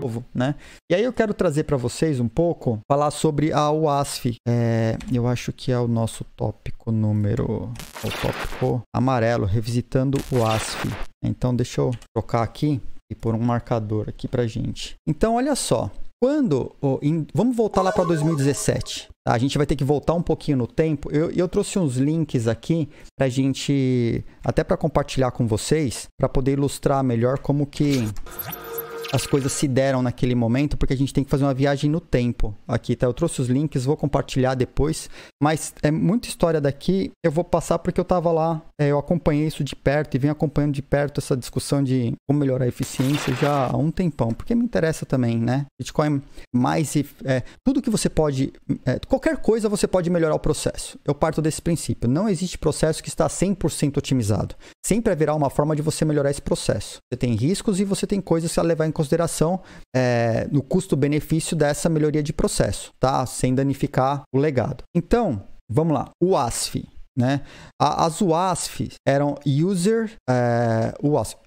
povo, né? E aí eu quero trazer para vocês um pouco, falar sobre a UASF. É, eu acho que é o nosso tópico número, é o tópico amarelo, revisitando o UASF. Então deixa eu trocar aqui e pôr um marcador aqui pra gente. Então olha só, quando. Oh, vamos voltar lá para 2017. Tá? A gente vai ter que voltar um pouquinho no tempo. Eu, eu trouxe uns links aqui para gente. Até para compartilhar com vocês. Para poder ilustrar melhor como que as coisas se deram naquele momento, porque a gente tem que fazer uma viagem no tempo aqui, tá? Eu trouxe os links, vou compartilhar depois, mas é muita história daqui. Eu vou passar porque eu tava lá, é, eu acompanhei isso de perto e venho acompanhando de perto essa discussão de como melhorar a eficiência já há um tempão, porque me interessa também, né? Bitcoin é mais é, tudo que você pode, é, qualquer coisa você pode melhorar o processo. Eu parto desse princípio. Não existe processo que está 100% otimizado. Sempre haverá uma forma de você melhorar esse processo. Você tem riscos e você tem coisas a levar em consideração é, no custo-benefício dessa melhoria de processo, tá? Sem danificar o legado. Então, vamos lá. O ASF. Né? As UASF eram User, é,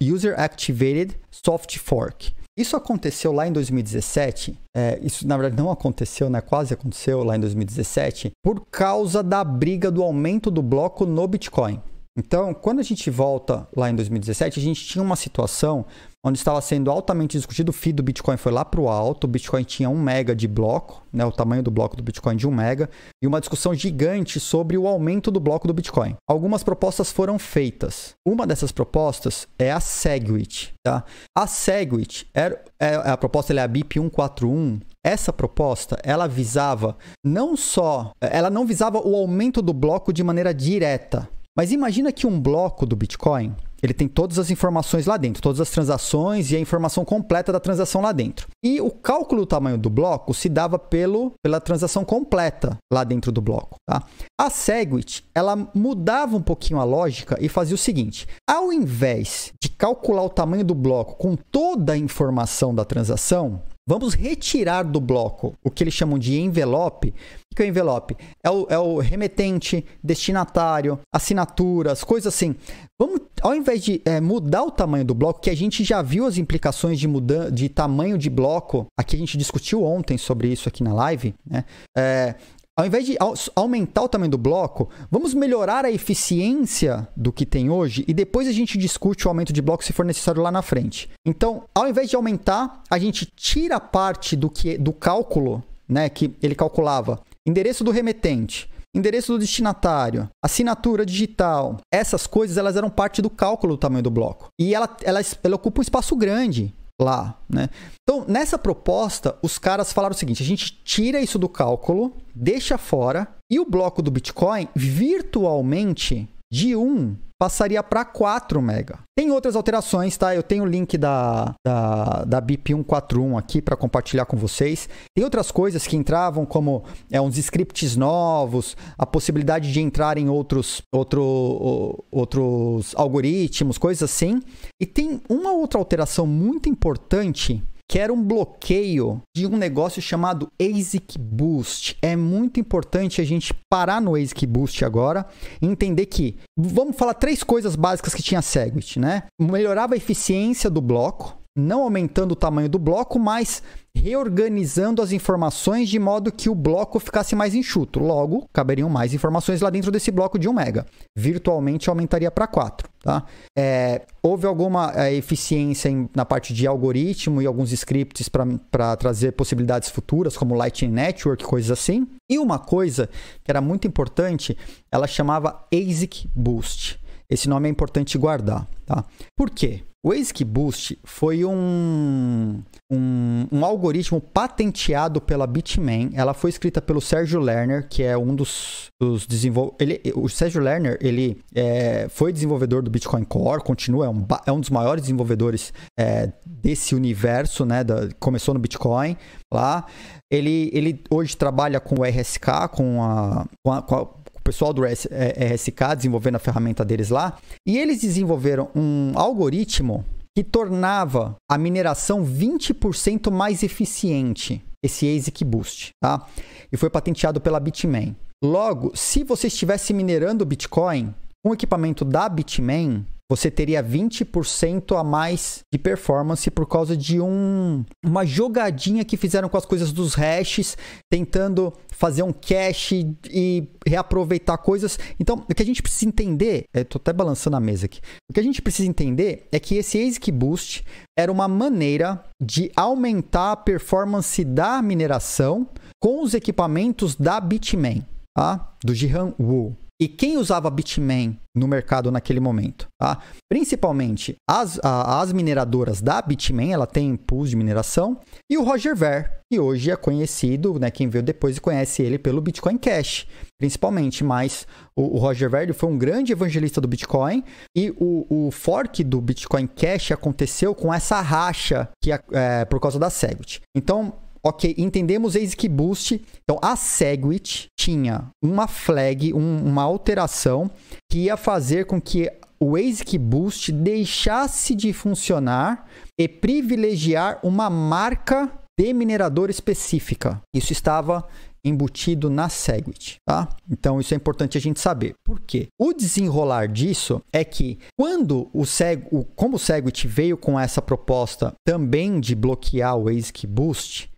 User Activated Soft Fork. Isso aconteceu lá em 2017. É, isso na verdade não aconteceu, né? Quase aconteceu lá em 2017 por causa da briga do aumento do bloco no Bitcoin. Então, quando a gente volta lá em 2017, a gente tinha uma situação onde estava sendo altamente discutido, o FII do Bitcoin foi lá para o alto, o Bitcoin tinha 1 mega de bloco, né, o tamanho do bloco do Bitcoin de 1 mega, e uma discussão gigante sobre o aumento do bloco do Bitcoin. Algumas propostas foram feitas. Uma dessas propostas é a Segwit. Tá? A Segwit, era, é, é, é, a proposta é a BIP 141, essa proposta ela visava não só, ela não visava o aumento do bloco de maneira direta, mas imagina que um bloco do Bitcoin, ele tem todas as informações lá dentro, todas as transações e a informação completa da transação lá dentro. E o cálculo do tamanho do bloco se dava pelo, pela transação completa lá dentro do bloco. Tá? A Segwit, ela mudava um pouquinho a lógica e fazia o seguinte. Ao invés de calcular o tamanho do bloco com toda a informação da transação, vamos retirar do bloco o que eles chamam de envelope, que é o envelope? É o, é o remetente, destinatário, assinaturas, coisas assim. Vamos, ao invés de é, mudar o tamanho do bloco, que a gente já viu as implicações de, mudan de tamanho de bloco, aqui a gente discutiu ontem sobre isso aqui na live, né? É, ao invés de aumentar o tamanho do bloco, vamos melhorar a eficiência do que tem hoje e depois a gente discute o aumento de bloco se for necessário lá na frente. Então, ao invés de aumentar, a gente tira parte do que do cálculo, né, que ele calculava endereço do remetente, endereço do destinatário, assinatura digital, essas coisas elas eram parte do cálculo do tamanho do bloco. E ela, ela, ela ocupa um espaço grande lá, né? Então, nessa proposta, os caras falaram o seguinte: a gente tira isso do cálculo, deixa fora, e o bloco do Bitcoin virtualmente de 1 passaria para 4 mega. Tem outras alterações, tá? Eu tenho o link da, da, da BIP 141 aqui para compartilhar com vocês. Tem outras coisas que entravam, como é, uns scripts novos, a possibilidade de entrar em outros, outro, outros algoritmos, coisas assim. E tem uma outra alteração muito importante que era um bloqueio de um negócio chamado ASIC Boost. É muito importante a gente parar no ASIC Boost agora, entender que vamos falar três coisas básicas que tinha a Segwit, né? Melhorava a eficiência do bloco, não aumentando o tamanho do bloco, mas reorganizando as informações de modo que o bloco ficasse mais enxuto. Logo, caberiam mais informações lá dentro desse bloco de 1 mega. Virtualmente aumentaria para 4. Tá? É, houve alguma é, eficiência em, na parte de algoritmo e alguns scripts para trazer possibilidades futuras, como Lightning Network, coisas assim. E uma coisa que era muito importante, ela chamava ASIC Boost. Esse nome é importante guardar. Tá? Por quê? O ASIC Boost foi um, um, um, algoritmo patenteado pela Bitmain. Ela foi escrita pelo Sérgio Lerner, que é um dos, dos desenvolvedores. O Sérgio Lerner ele é, foi desenvolvedor do Bitcoin Core, continua, é um, é um dos maiores desenvolvedores é, desse universo, né? Da, começou no Bitcoin lá. Ele, ele hoje trabalha com o RSK, com a, com a, com a pessoal do RSK é, é, desenvolvendo a ferramenta deles lá, e eles desenvolveram um algoritmo que tornava a mineração 20% mais eficiente, esse ASIC Boost, tá? E foi patenteado pela Bitmain. Logo, se você estivesse minerando Bitcoin, um equipamento da Bitmain, você teria 20% a mais de performance por causa de um, uma jogadinha que fizeram com as coisas dos hashes, tentando fazer um cache e reaproveitar coisas. Então, o que a gente precisa entender, eu é, tô até balançando a mesa aqui. O que a gente precisa entender é que esse ASIC Boost era uma maneira de aumentar a performance da mineração com os equipamentos da Bitmain, tá? Do Jihan Wu e quem usava Bitmain no mercado naquele momento. Tá? Principalmente as, a, as mineradoras da Bitmain, ela tem pools de mineração, e o Roger Ver, que hoje é conhecido, né, quem veio depois conhece ele pelo Bitcoin Cash, principalmente, mas o, o Roger Ver foi um grande evangelista do Bitcoin, e o, o, fork do Bitcoin Cash aconteceu com essa racha que é, por causa da Segwit. Então, Ok, entendemos eis que boost. Então, a SegWit tinha uma flag, um, uma alteração que ia fazer com que o ASIC Boost deixasse de funcionar e privilegiar uma marca de minerador específica. Isso estava embutido na Segwit, tá? Então isso é importante a gente saber. Por quê? O desenrolar disso é que quando o Seg, o, como o Segwit veio com essa proposta também de bloquear o ASIC Boost,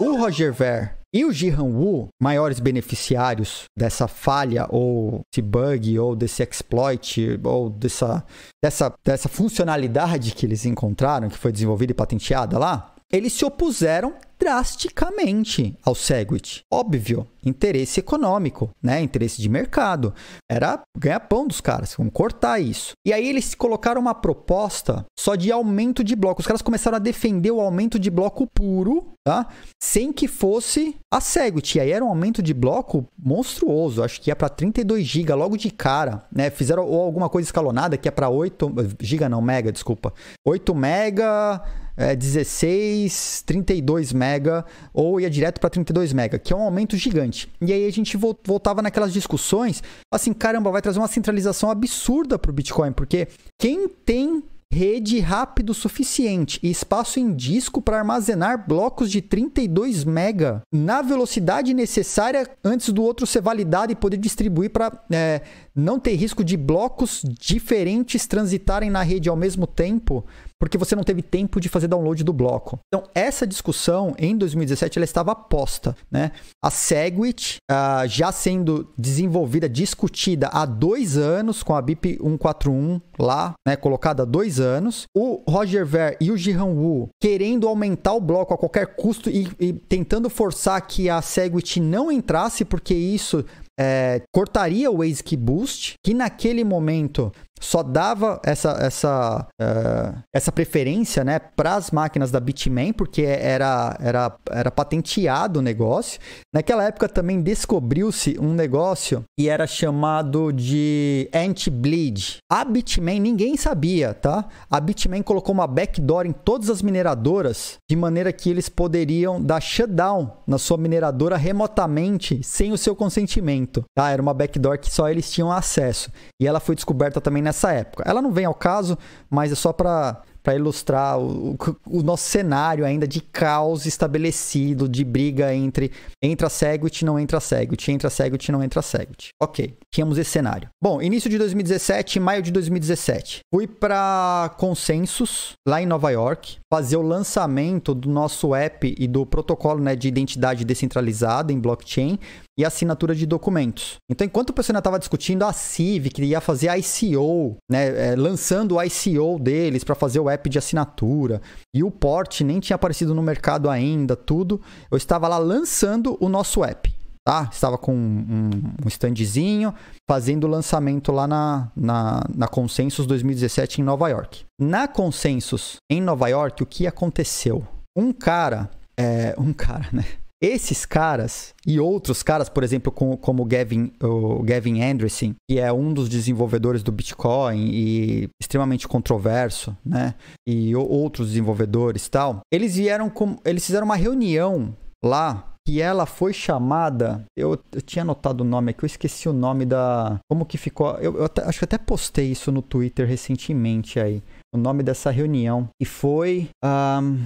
o Roger Ver e o Jihan Wu, maiores beneficiários dessa falha ou desse bug ou desse exploit ou dessa, dessa, dessa funcionalidade que eles encontraram, que foi desenvolvida e patenteada lá, eles se opuseram drasticamente ao Segwit. Óbvio, interesse econômico, né? Interesse de mercado. Era ganhar pão dos caras, vamos cortar isso. E aí eles colocaram uma proposta só de aumento de bloco. Os caras começaram a defender o aumento de bloco puro, tá? Sem que fosse a Segwit. E aí era um aumento de bloco monstruoso, acho que ia para 32 GB logo de cara, né? Fizeram alguma coisa escalonada que é para 8 GB não, mega, desculpa. 8 mega é, 16, 32 mega ou ia direto para 32 mega, que é um aumento gigante. E aí a gente voltava naquelas discussões, assim, caramba, vai trazer uma centralização absurda para o Bitcoin, porque quem tem rede rápido suficiente e espaço em disco para armazenar blocos de 32 mega na velocidade necessária antes do outro ser validado e poder distribuir para é, não ter risco de blocos diferentes transitarem na rede ao mesmo tempo, porque você não teve tempo de fazer download do bloco. Então, essa discussão em 2017 ela estava posta, né? A Segwit, uh, já sendo desenvolvida, discutida há dois anos com a BIP 141 lá, né? Colocada há dois anos. O Roger Ver e o Jihan Wu querendo aumentar o bloco a qualquer custo e, e tentando forçar que a Segwit não entrasse, porque isso é, cortaria o Waze Key Boost, que naquele momento só dava essa, essa, uh, essa preferência né, para as máquinas da Bitmain, porque era, era, era patenteado o negócio. Naquela época também descobriu-se um negócio e era chamado de anti-bleed. A Bitmain ninguém sabia, tá? A Bitmain colocou uma backdoor em todas as mineradoras, de maneira que eles poderiam dar shutdown na sua mineradora remotamente, sem o seu consentimento. Tá? Era uma backdoor que só eles tinham acesso. E ela foi descoberta também nessa época. Ela não vem ao caso, mas é só para para ilustrar o, o, nosso cenário ainda de caos estabelecido, de briga entre entra Segwit, não entra Segwit, entra Segwit, não entra Segwit. Ok, tínhamos esse cenário. Bom, início de 2017, maio de 2017. Fui para Consensus, lá em Nova York, fazer o lançamento do nosso app e do protocolo né, de identidade descentralizada em blockchain e assinatura de documentos. Então, enquanto o pessoal ainda estava discutindo a Civic, que ia fazer ICO, né, é, lançando o ICO deles para fazer o app de assinatura, e o port nem tinha aparecido no mercado ainda, tudo, eu estava lá lançando o nosso app. Tá? Estava com um, um standzinho, fazendo o lançamento lá na, na, na Consensus 2017 em Nova York. Na Consensus em Nova York, o que aconteceu? Um cara, é, um cara, né? Esses caras e outros caras, por exemplo, como, como Gavin, o Gavin Anderson, que é um dos desenvolvedores do Bitcoin e extremamente controverso, né? E outros desenvolvedores tal, eles vieram com. Eles fizeram uma reunião lá que ela foi chamada. Eu, eu, tinha anotado o nome aqui, eu esqueci o nome da. Como que ficou? Eu, eu até, acho que até postei isso no Twitter recentemente aí. O nome dessa reunião. E foi. Um,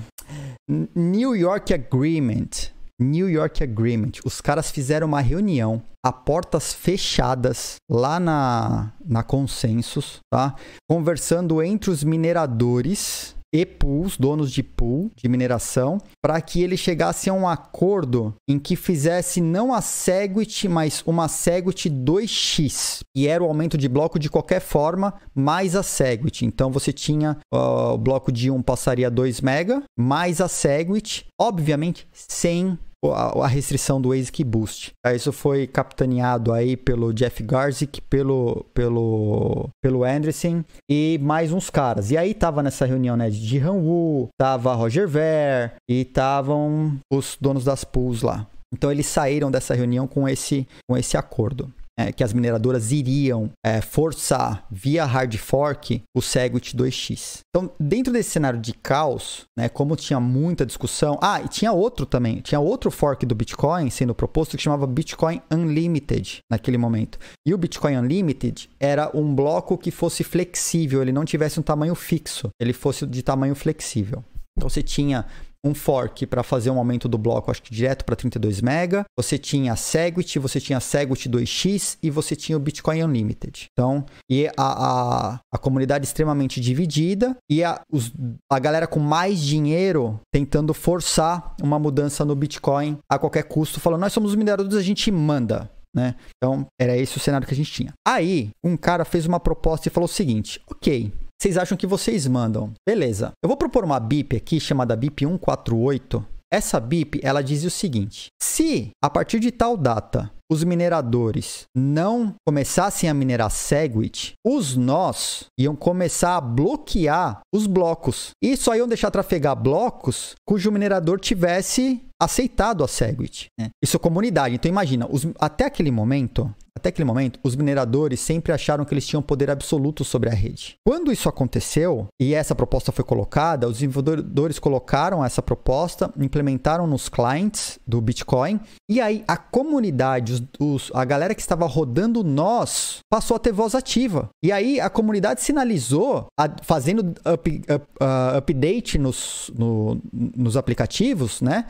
New York Agreement. New York Agreement. Os caras fizeram uma reunião a portas fechadas lá na, na Consensus, tá? Conversando entre os mineradores e pools, donos de pool de mineração, para que ele chegasse a um acordo em que fizesse não a Segwit, mas uma Segwit 2x, e era o aumento de bloco de qualquer forma, mais a Segwit. Então você tinha uh, o bloco de 1 passaria 2 mega, mais a Segwit, obviamente sem a, restrição do ASIC Boost. Isso foi capitaneado aí pelo Jeff Garzik, pelo, pelo, pelo Anderson e mais uns caras. E aí tava nessa reunião, né, de Han Wu, tava Roger Ver e estavam os donos das pools lá. Então eles saíram dessa reunião com esse, com esse acordo é, que as mineradoras iriam é, forçar via hard fork o Segwit 2x. Então, dentro desse cenário de caos, né, como tinha muita discussão, ah, e tinha outro também, tinha outro fork do Bitcoin sendo proposto que chamava Bitcoin Unlimited naquele momento. E o Bitcoin Unlimited era um bloco que fosse flexível, ele não tivesse um tamanho fixo, ele fosse de tamanho flexível. Então você tinha um fork para fazer um aumento do bloco, acho que direto para 32 mega. Você tinha Segwit, você tinha Segwit 2x e você tinha o Bitcoin Unlimited. Então, e a, a, a comunidade extremamente dividida e a, os, a galera com mais dinheiro tentando forçar uma mudança no Bitcoin a qualquer custo, falando: nós somos os mineradores, a gente manda. Né? Então, era esse o cenário que a gente tinha. Aí, um cara fez uma proposta e falou o seguinte: ok, vocês acham que vocês mandam. Beleza. Eu vou propor uma BIP aqui chamada BIP 148. Essa BIP, ela diz o seguinte: se a partir de tal data os mineradores não começassem a minerar Segwit, os nós iam começar a bloquear os blocos e só iam deixar trafegar blocos cujo minerador tivesse aceitado a Segwit. Né? Isso é comunidade. Então imagina, os, até aquele momento, até aquele momento, os mineradores sempre acharam que eles tinham poder absoluto sobre a rede. Quando isso aconteceu e essa proposta foi colocada, os desenvolvedores colocaram essa proposta, implementaram nos clients do Bitcoin e aí a comunidade, os os, a galera que estava rodando nós passou a ter voz ativa. E aí a comunidade sinalizou, a, fazendo up, up, uh, update nos, no, nos aplicativos, né?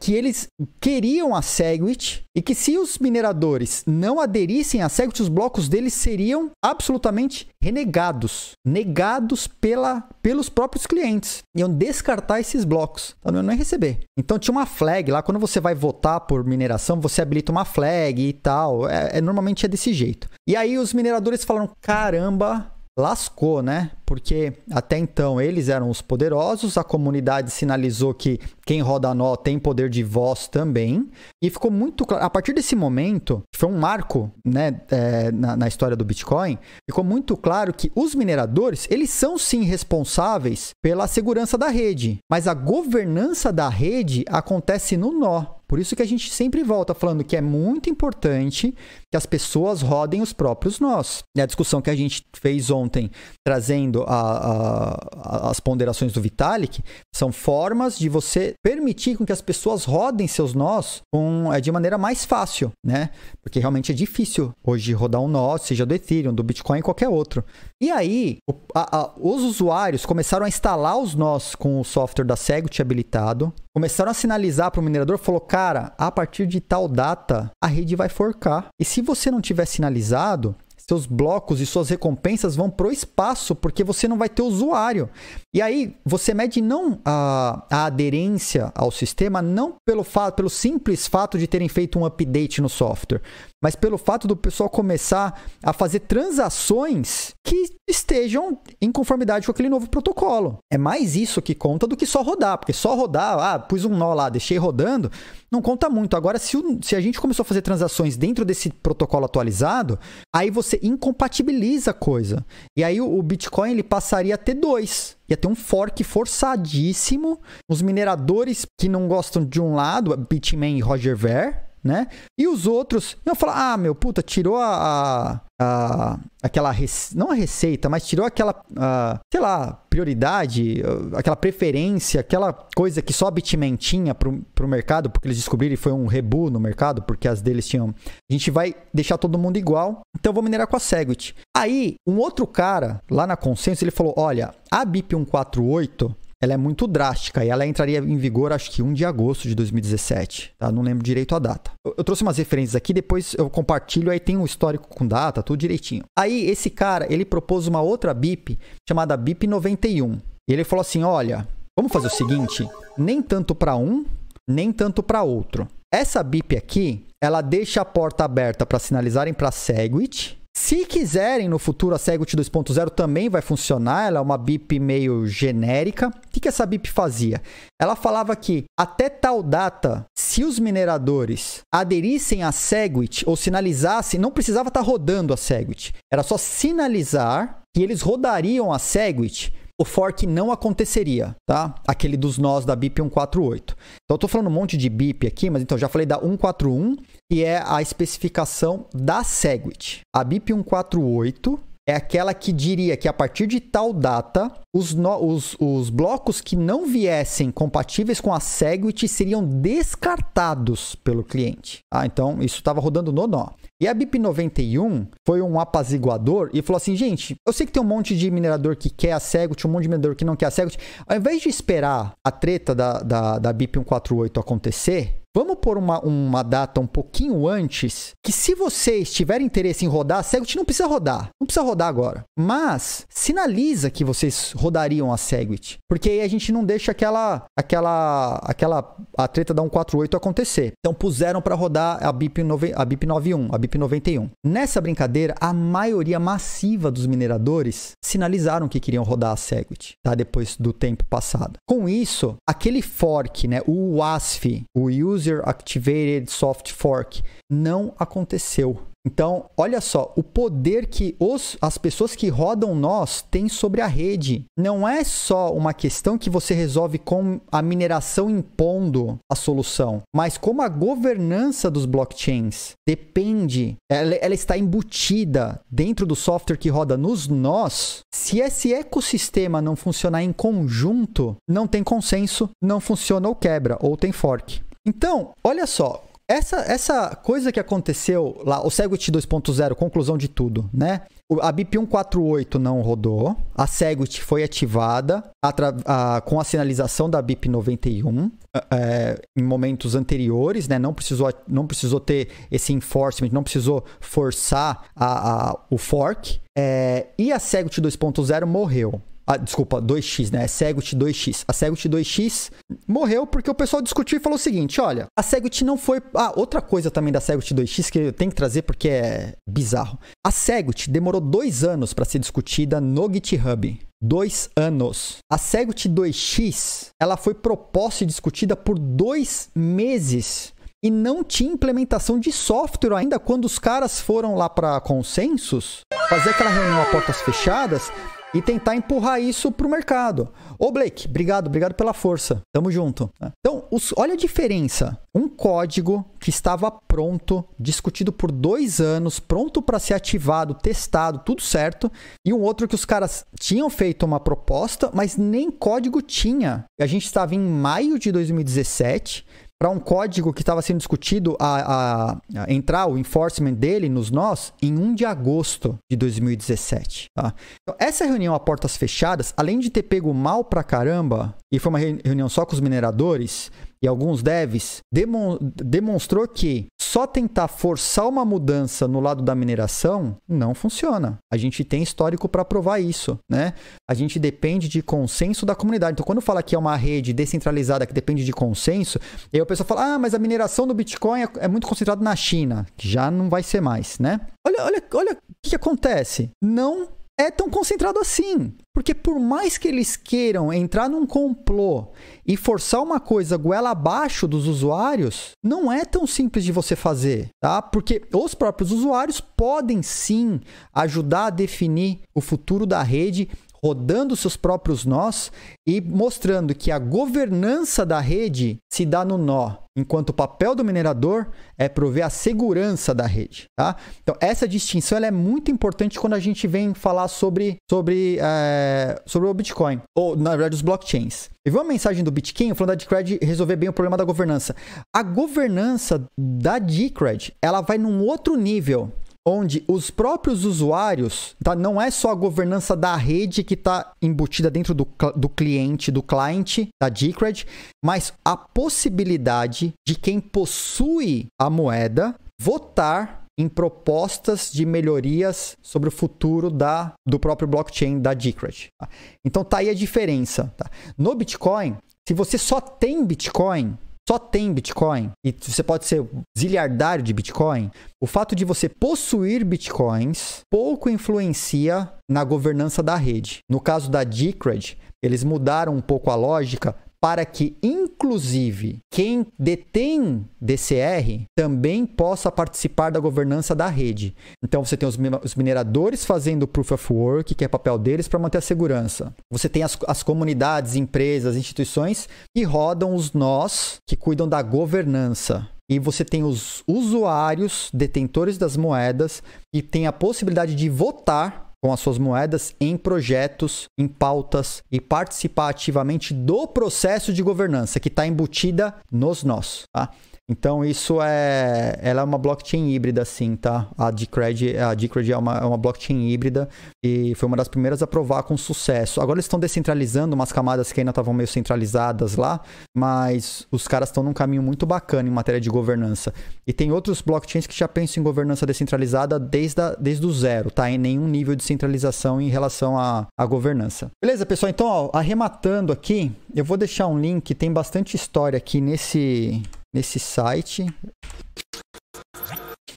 que eles queriam a Segwit e que se os mineradores não aderissem à SEGT, os blocos deles seriam absolutamente renegados, negados pela, pelos próprios clientes. Iam descartar esses blocos, então não ia receber. Então tinha uma flag lá, quando você vai votar por mineração, você habilita uma flag e tal, é, é normalmente é desse jeito. E aí os mineradores falaram, caramba, lascou, né? porque até então eles eram os poderosos, a comunidade sinalizou que quem roda nó tem poder de voz também, e ficou muito claro, a partir desse momento, foi um marco né, é, na, na história do Bitcoin, ficou muito claro que os mineradores, eles são sim responsáveis pela segurança da rede, mas a governança da rede acontece no nó, por isso que a gente sempre volta falando que é muito importante que as pessoas rodem os próprios nós. É a discussão que a gente fez ontem, trazendo a, a, as ponderações do Vitalik, são formas de você permitir com que as pessoas rodem seus nós com, é, de maneira mais fácil, né? Porque realmente é difícil hoje rodar um nó, seja do Ethereum, do Bitcoin, qualquer outro. E aí, o, a, os usuários começaram a instalar os nós com o software da Segwit habilitado, começaram a sinalizar para o minerador, falou, cara, a partir de tal data, a rede vai forcar. E se você não tiver sinalizado, seus blocos e suas recompensas vão para o espaço, porque você não vai ter usuário. E aí você mede não a, a aderência ao sistema, não pelo, fato, pelo simples fato de terem feito um update no software, mas pelo fato do pessoal começar a fazer transações que estejam em conformidade com aquele novo protocolo. É mais isso que conta do que só rodar, porque só rodar, ah, pus um nó lá, deixei rodando, não conta muito. Agora, se, o, se a gente começou a fazer transações dentro desse protocolo atualizado, aí você incompatibiliza a coisa. E aí o, o Bitcoin ele passaria a ter dois ia ter um fork forçadíssimo. Os mineradores que não gostam de um lado, Bitmain e Roger Ver, né? E os outros iam falar: ah, meu puta, tirou a. a, aquela. Rece... não a receita, mas tirou aquela. A, sei lá, prioridade, aquela preferência, aquela coisa que só a Bitmain tinha pro, pro mercado, porque eles descobriram que foi um rebu no mercado, porque as deles tinham. A gente vai deixar todo mundo igual, então vou minerar com a Segwit. Aí, um outro cara lá na Consenso, ele falou: olha, a BIP 148 ela é muito drástica e ela entraria em vigor acho que 1 de agosto de 2017, tá? Não lembro direito a data. Eu, eu trouxe umas referências aqui, depois eu compartilho, aí tem o um histórico com data, tudo direitinho. Aí esse cara, ele propôs uma outra BIP chamada BIP 91. E ele falou assim: "Olha, vamos fazer o seguinte, nem tanto para um, nem tanto para outro. Essa BIP aqui, ela deixa a porta aberta para sinalizarem para Segwit se quiserem, no futuro a Segwit 2.0 também vai funcionar, ela é uma BIP meio genérica. O que, que essa BIP fazia? Ela falava que até tal data, se os mineradores aderissem à Segwit ou sinalizassem, não precisava estar tá rodando a Segwit, era só sinalizar que eles rodariam a Segwit o fork não aconteceria, tá? Aquele dos nós da BIP 148. Então eu tô falando um monte de BIP aqui, mas então já falei da 141, que é a especificação da SegWit. A BIP 148 é aquela que diria que a partir de tal data, os, no, os, os blocos que não viessem compatíveis com a SegWit seriam descartados pelo cliente. Ah, então isso estava rodando no nó. E a BIP91 foi um apaziguador e falou assim, gente, eu sei que tem um monte de minerador que quer a SegWit, um monte de minerador que não quer a SegWit. Ao invés de esperar a treta da, da, da BIP148 acontecer, Vamos pôr uma, uma data um pouquinho antes, que se vocês tiverem interesse em rodar, a Segwit não precisa rodar, não precisa rodar agora. Mas sinaliza que vocês rodariam a Segwit, porque aí a gente não deixa aquela aquela aquela a treta da 148 acontecer. Então puseram para rodar a BIP, a BIP 91, a BIP 91. Nessa brincadeira, a maioria massiva dos mineradores sinalizaram que queriam rodar a Segwit, tá? Depois do tempo passado. Com isso, aquele fork, né, o WASF, o Use User Activated Soft Fork. Não aconteceu. Então, olha só, o poder que os, as pessoas que rodam nós têm sobre a rede. Não é só uma questão que você resolve com a mineração impondo a solução, mas como a governança dos blockchains depende, ela, ela está embutida dentro do software que roda nos nós. Se esse ecossistema não funcionar em conjunto, não tem consenso, não funciona ou quebra, ou tem fork. Então, olha só, essa, essa coisa que aconteceu lá, o Segwit 2.0, conclusão de tudo, né? A BIP 148 não rodou, a Segwit foi ativada a, a, com a sinalização da BIP 91 é, em momentos anteriores, né? Não precisou, não precisou ter esse enforcement, não precisou forçar a, a o fork. É, e a Segwit 2.0 morreu. Ah, desculpa, 2x, né? É Segwit 2x. A Segwit 2x morreu porque o pessoal discutiu e falou o seguinte, olha, a Segwit não foi... Ah, outra coisa também da Segwit 2x que eu tenho que trazer porque é bizarro. A Segwit demorou dois anos para ser discutida no GitHub. Dois anos. A Segwit 2x, ela foi proposta e discutida por dois meses e não tinha implementação de software ainda quando os caras foram lá para consensos, fazer aquela reunião a portas fechadas e tentar empurrar isso para o mercado. Ô Blake, obrigado, obrigado pela força. Tamo junto. Então, os, olha a diferença. Um código que estava pronto, discutido por dois anos, pronto para ser ativado, testado, tudo certo, e um outro que os caras tinham feito uma proposta, mas nem código tinha. A gente estava em maio de 2017 para um código que estava sendo discutido a, a, a, entrar o enforcement dele nos nós em 1 de agosto de 2017. Tá? Então, essa reunião a portas fechadas, além de ter pego mal para caramba, e foi uma reunião só com os mineradores, e alguns devs, demon demonstrou que só tentar forçar uma mudança no lado da mineração não funciona. A gente tem histórico para provar isso, né? A gente depende de consenso da comunidade. Então, quando fala que é uma rede descentralizada que depende de consenso, aí o pessoal fala: ah, mas a mineração do Bitcoin é, é muito concentrada na China, que já não vai ser mais, né? Olha, olha, olha o que, que acontece. Não é tão concentrado assim. Porque por mais que eles queiram entrar num complô e forçar uma coisa goela abaixo dos usuários, não é tão simples de você fazer, tá? Porque os próprios usuários podem sim ajudar a definir o futuro da rede rodando seus próprios nós e mostrando que a governança da rede se dá no nó, enquanto o papel do minerador é prover a segurança da rede. Tá? Então, essa distinção é muito importante quando a gente vem falar sobre, sobre, é, sobre o Bitcoin, ou na verdade os blockchains. Teve uma mensagem do Bitcoin falando da Decred resolver bem o problema da governança. A governança da Decred ela vai num outro nível onde os próprios usuários, tá? não é só a governança da rede que está embutida dentro do, do cliente, do client, da Decred, mas a possibilidade de quem possui a moeda votar em propostas de melhorias sobre o futuro da, do próprio blockchain da Decred. Tá? Então tá aí a diferença. Tá? No Bitcoin, se você só tem Bitcoin, só tem Bitcoin e você pode ser ziliardário de Bitcoin, o fato de você possuir Bitcoins pouco influencia na governança da rede. No caso da Decred, eles mudaram um pouco a lógica para que, inclusive, quem detém DCR também possa participar da governança da rede. Então, você tem os mineradores fazendo o Proof of Work, que é papel deles para manter a segurança. Você tem as, as comunidades, empresas, instituições que rodam os nós, que cuidam da governança e você tem os usuários, detentores das moedas, que têm a possibilidade de votar com as suas moedas em projetos, em pautas e participar ativamente do processo de governança que está embutida nos nós. Tá? Então isso é, ela é uma blockchain híbrida, sim, tá? A Decred, a Decred é, uma, é uma blockchain híbrida e foi uma das primeiras a provar com sucesso. Agora eles estão descentralizando umas camadas que ainda estavam meio centralizadas lá, mas os caras estão num caminho muito bacana em matéria de governança. E tem outros blockchains que já pensam em governança descentralizada desde, a, desde o zero, tá? Em nenhum nível de centralização em relação à, à governança. Beleza, pessoal? Então, ó, arrematando aqui, eu vou deixar um link, tem bastante história aqui nesse nesse site.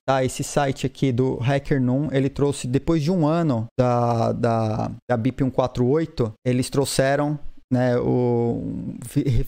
Tá, esse site aqui do HackerNum, ele trouxe, depois de um ano da, da, da BIP 148, eles trouxeram né, o,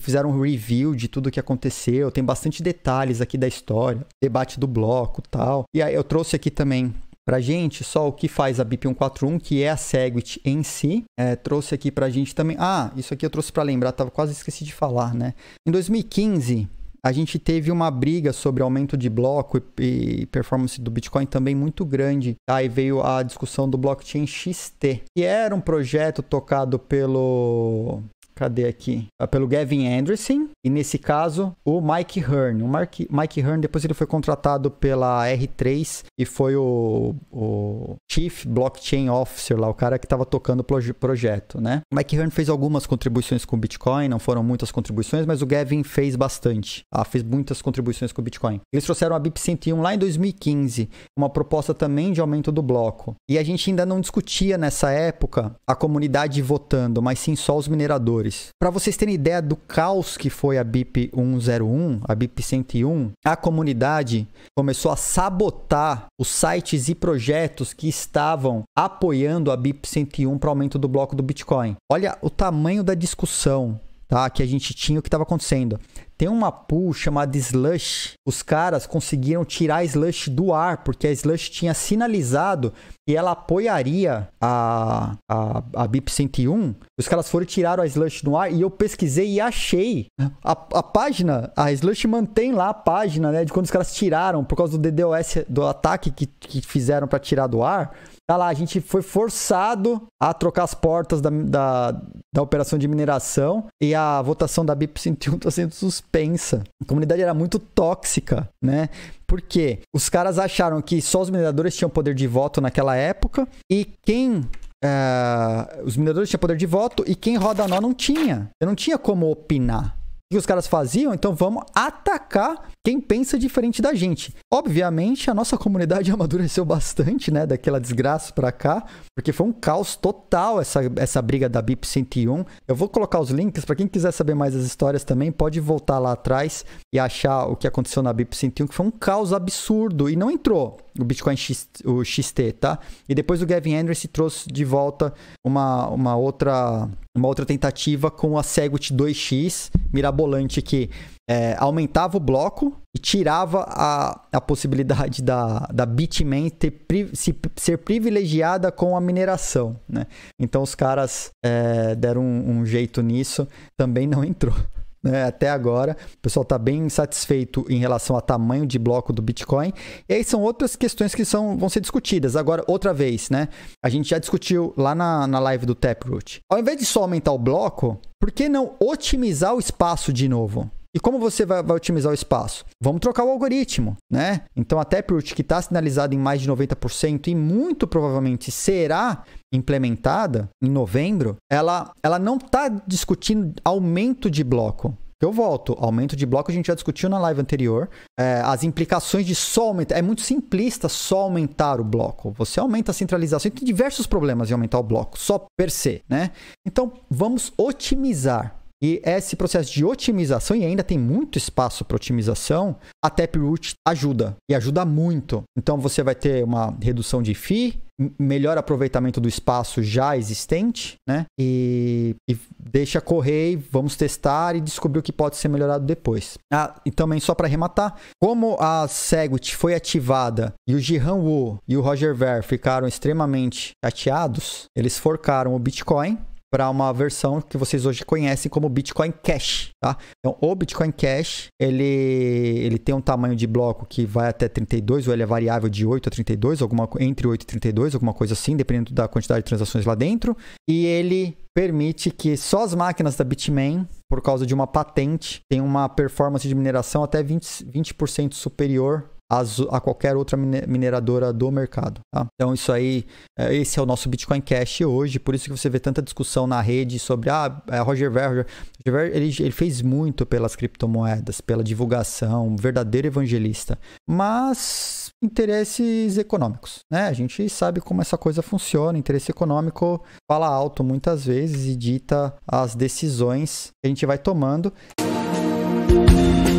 fizeram um review de tudo que aconteceu, tem bastante detalhes aqui da história, debate do bloco tal. E aí eu trouxe aqui também pra gente só o que faz a BIP 141, que é a Segwit em si. É, trouxe aqui pra gente também. Ah, isso aqui eu trouxe para lembrar, tava quase esqueci de falar, né? Em 2015, a gente teve uma briga sobre aumento de bloco e, e performance do Bitcoin também muito grande. Aí veio a discussão do blockchain XT, que era um projeto tocado pelo cadê aqui? Ah, pelo Gavin Anderson e nesse caso o Mike Hearn. O Mark, Mike Hearn depois ele foi contratado pela R3 e foi o, o Chief Blockchain Officer lá, o cara que estava tocando o proje projeto, né? O Mike Hearn fez algumas contribuições com Bitcoin, não foram muitas contribuições, mas o Gavin fez bastante. Ah, fez muitas contribuições com Bitcoin. Eles trouxeram a BIP 101 lá em 2015, uma proposta também de aumento do bloco. E a gente ainda não discutia nessa época a comunidade votando, mas sim só os mineradores. Para vocês terem ideia do caos que foi a BIP 101, a BIP 101, a comunidade começou a sabotar os sites e projetos que estavam apoiando a BIP 101 para aumento do bloco do Bitcoin. Olha o tamanho da discussão, tá? Que a gente tinha o que estava acontecendo. Tem uma pool chamada Slush. Os caras conseguiram tirar a Slush do ar, porque a Slush tinha sinalizado que ela apoiaria a, a, a BIP 101. Os caras foram e tiraram a Slush do ar e eu pesquisei e achei a, a página. A Slush mantém lá a página, né? De quando os caras tiraram, por causa do DDoS, do ataque que, que fizeram para tirar do ar. Tá lá, a gente foi forçado a trocar as portas da, da, da operação de mineração e a votação da BIP 101 está sendo suspensa pensa. A comunidade era muito tóxica, né? Porque os caras acharam que só os mineradores tinham poder de voto naquela época e quem eh, os mineradores tinham poder de voto e quem roda nó não tinha. Eu não tinha como opinar. O que os caras faziam? Então vamos atacar quem pensa diferente da gente. Obviamente, a nossa comunidade amadureceu bastante, né, daquela desgraça para cá, porque foi um caos total essa, essa briga da BIP 101. Eu vou colocar os links para quem quiser saber mais as histórias também, pode voltar lá atrás e achar o que aconteceu na BIP 101, que foi um caos absurdo e não entrou o Bitcoin X, o XT, tá? E depois o Gavin Andrews trouxe de volta uma, uma outra uma outra tentativa com a Segwit 2X mirabolante que é, aumentava o bloco e tirava a, a possibilidade da, da Bitmain ter, se, ser privilegiada com a mineração. Né? Então os caras é, deram um, um, jeito nisso, também não entrou. Né? Até agora, o pessoal está bem insatisfeito em relação ao tamanho de bloco do Bitcoin. E aí são outras questões que são, vão ser discutidas. Agora, outra vez, né? A gente já discutiu lá na, na live do Taproot. Ao invés de só aumentar o bloco, por que não otimizar o espaço de novo? E como você vai, vai otimizar o espaço? Vamos trocar o algoritmo, né? Então, até Taproot, que está sinalizada em mais de 90% e muito provavelmente será implementada em novembro, ela, ela não está discutindo aumento de bloco. Eu volto, aumento de bloco a gente já discutiu na live anterior. É, as implicações de só aumentar. É muito simplista só aumentar o bloco. Você aumenta a centralização. Tem diversos problemas em aumentar o bloco, só per se, né? Então vamos otimizar e esse processo de otimização, e ainda tem muito espaço para otimização, a Taproot ajuda, e ajuda muito. Então você vai ter uma redução de FII, melhor aproveitamento do espaço já existente, né? E, e, deixa correr vamos testar e descobrir o que pode ser melhorado depois. Ah, e também só para arrematar, como a Segwit foi ativada e o Jihan Wu e o Roger Ver ficaram extremamente chateados, eles forcaram o Bitcoin para uma versão que vocês hoje conhecem como Bitcoin Cash, tá? Então, o Bitcoin Cash, ele, ele tem um tamanho de bloco que vai até 32, ou ele é variável de 8 a 32, alguma, entre 8 e 32, alguma coisa assim, dependendo da quantidade de transações lá dentro. E ele permite que só as máquinas da Bitmain, por causa de uma patente, tenham uma performance de mineração até 20%, 20 superior a qualquer outra mineradora do mercado. Tá? Então, isso aí, é, esse é o nosso Bitcoin Cash hoje, por isso que você vê tanta discussão na rede sobre ah, é Roger Ver, Roger, Ver ele, ele, fez muito pelas criptomoedas, pela divulgação, um verdadeiro evangelista, mas interesses econômicos, né? A gente sabe como essa coisa funciona, interesse econômico fala alto muitas vezes e dita as decisões que a gente vai tomando. Música